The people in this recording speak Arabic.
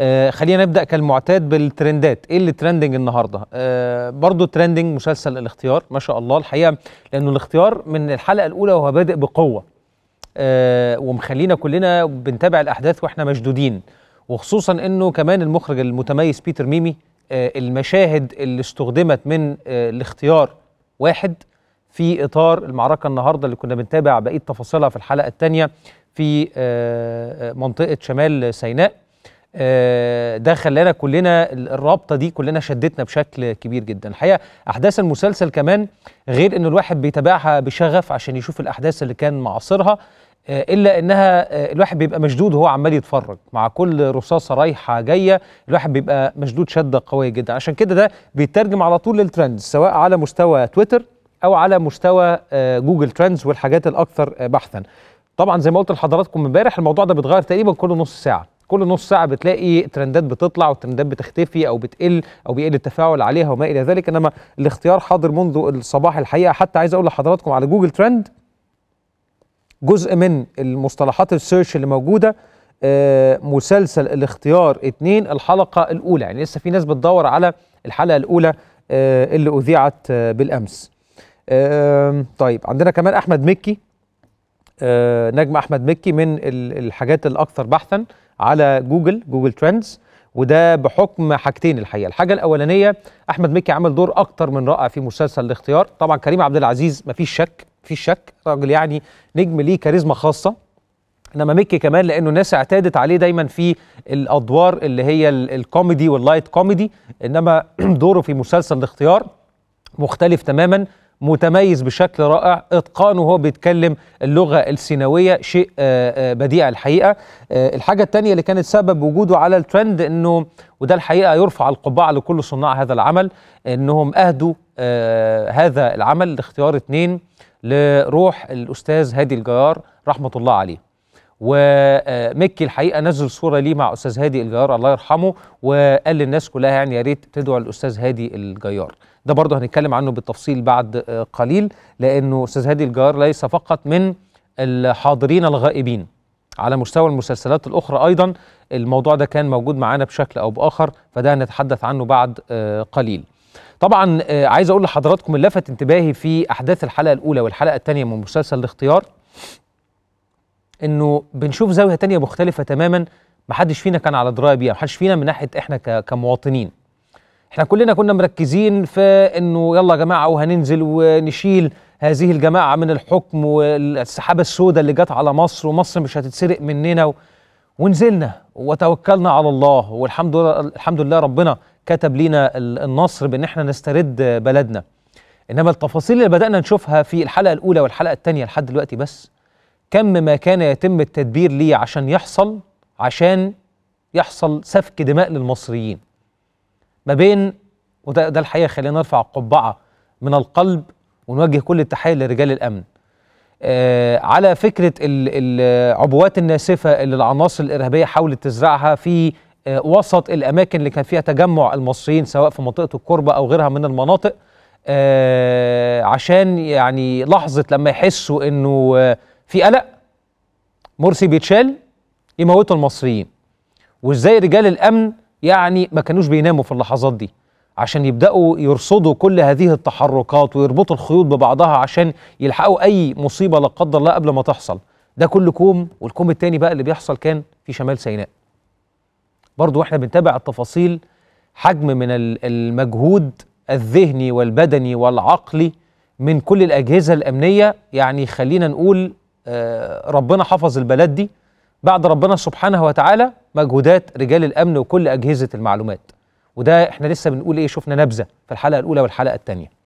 آه، خلينا نبدا كالمعتاد بالترندات ايه اللي ترندنج النهارده آه، برضو ترندنج مسلسل الاختيار ما شاء الله الحقيقه لانه الاختيار من الحلقه الاولى وهو بادئ بقوه آه، ومخلينا كلنا بنتابع الاحداث واحنا مشدودين وخصوصا انه كمان المخرج المتميز بيتر ميمي المشاهد اللي استخدمت من الاختيار واحد في اطار المعركه النهارده اللي كنا بنتابع بقيه تفاصيلها في الحلقه الثانيه في منطقه شمال سيناء ده خلانا كلنا الرابطه دي كلنا شدتنا بشكل كبير جدا الحقيقه احداث المسلسل كمان غير ان الواحد بيتابعها بشغف عشان يشوف الاحداث اللي كان معاصرها آه، الا انها آه، الواحد بيبقى مشدود وهو عمال يتفرج مع كل رصاصه رايحه جايه الواحد بيبقى مشدود شده قويه جدا عشان كده ده بيترجم على طول للترندز سواء على مستوى تويتر او على مستوى آه، جوجل ترندز والحاجات الاكثر بحثا طبعا زي ما قلت لحضراتكم امبارح الموضوع ده بيتغير تقريبا كل نص ساعه كل نص ساعه بتلاقي ترندات بتطلع وترندات بتختفي او بتقل او بيقل التفاعل عليها وما الى ذلك انما الاختيار حاضر منذ الصباح الحقيقه حتى عايز اقول لحضراتكم على جوجل ترند جزء من المصطلحات السيرش اللي موجوده آه، مسلسل الاختيار اتنين الحلقه الاولى يعني لسه في ناس بتدور على الحلقه الاولى آه، اللي اذيعت آه، بالامس طيب عندنا كمان احمد مكي نجم احمد مكي من الحاجات الاكثر بحثا على جوجل جوجل ترندز وده بحكم حاجتين الحقيقه الحاجه الاولانيه احمد مكي عمل دور اكتر من رائع في مسلسل الاختيار طبعا كريم عبد العزيز مفيش شك مفيش شك راجل يعني نجم ليه كاريزما خاصه انما مكي كمان لانه الناس اعتادت عليه دايما في الادوار اللي هي الكوميدي واللايت كوميدي انما دوره في مسلسل الاختيار مختلف تماما متميز بشكل رائع اتقانه وهو بيتكلم اللغه السينويه شيء آه، آه، بديع الحقيقه آه، الحاجه الثانيه اللي كانت سبب وجوده على الترند انه وده الحقيقه يرفع القبعه لكل صناع هذا العمل انهم اهدوا هذا العمل لاختيار اثنين لروح الاستاذ هادي الجيار رحمه الله عليه ومكي الحقيقه نزل صوره ليه مع استاذ هادي الجيار الله يرحمه وقال للناس كلها يعني يا ريت تدعو الاستاذ هادي الجيار ده برضه هنتكلم عنه بالتفصيل بعد آه، قليل لانه استاذ هادي الجيار ليس فقط من الحاضرين الغائبين على مستوى المسلسلات الاخرى ايضا الموضوع ده كان موجود معانا بشكل او باخر فده هنتحدث عنه بعد آه، قليل طبعا آه، عايز اقول لحضراتكم اللفت انتباهي في احداث الحلقه الاولى والحلقه الثانيه من مسلسل الاختيار انه بنشوف زاويه تانية مختلفه تماما ما حدش فينا كان على درايه بيها ما حدش فينا من ناحيه احنا كمواطنين احنا كلنا كنا مركزين في انه يلا يا جماعه وهننزل ونشيل هذه الجماعه من الحكم والسحابه السوداء اللي جت على مصر ومصر مش هتتسرق مننا و... ونزلنا وتوكلنا على الله والحمد لله الحمد لله ربنا كتب لنا النصر بان احنا نسترد بلدنا انما التفاصيل اللي بدانا نشوفها في الحلقه الاولى والحلقه الثانيه لحد دلوقتي بس كم ما كان يتم التدبير ليه عشان يحصل عشان يحصل سفك دماء للمصريين ما بين وده ده الحقيقه خلينا نرفع القبعه من القلب ونوجه كل التحيه لرجال الامن آه على فكره العبوات الناسفه اللي العناصر الارهابيه حاولت تزرعها في آه وسط الاماكن اللي كان فيها تجمع المصريين سواء في منطقه الكربه او غيرها من المناطق آه عشان يعني لحظه لما يحسوا انه آه في قلق مرسي بيتشال يموتوا المصريين وازاي رجال الامن يعني ما كانوش بيناموا في اللحظات دي عشان يبداوا يرصدوا كل هذه التحركات ويربطوا الخيوط ببعضها عشان يلحقوا اي مصيبه لا قدر الله قبل ما تحصل ده كل كوم والكوم التاني بقى اللي بيحصل كان في شمال سيناء برضو احنا بنتابع التفاصيل حجم من المجهود الذهني والبدني والعقلي من كل الأجهزة الأمنية يعني خلينا نقول آه، ربنا حفظ البلد دي بعد ربنا سبحانه وتعالى مجهودات رجال الأمن وكل أجهزة المعلومات وده احنا لسه بنقول ايه شفنا نبذة في الحلقة الأولى والحلقة الثانية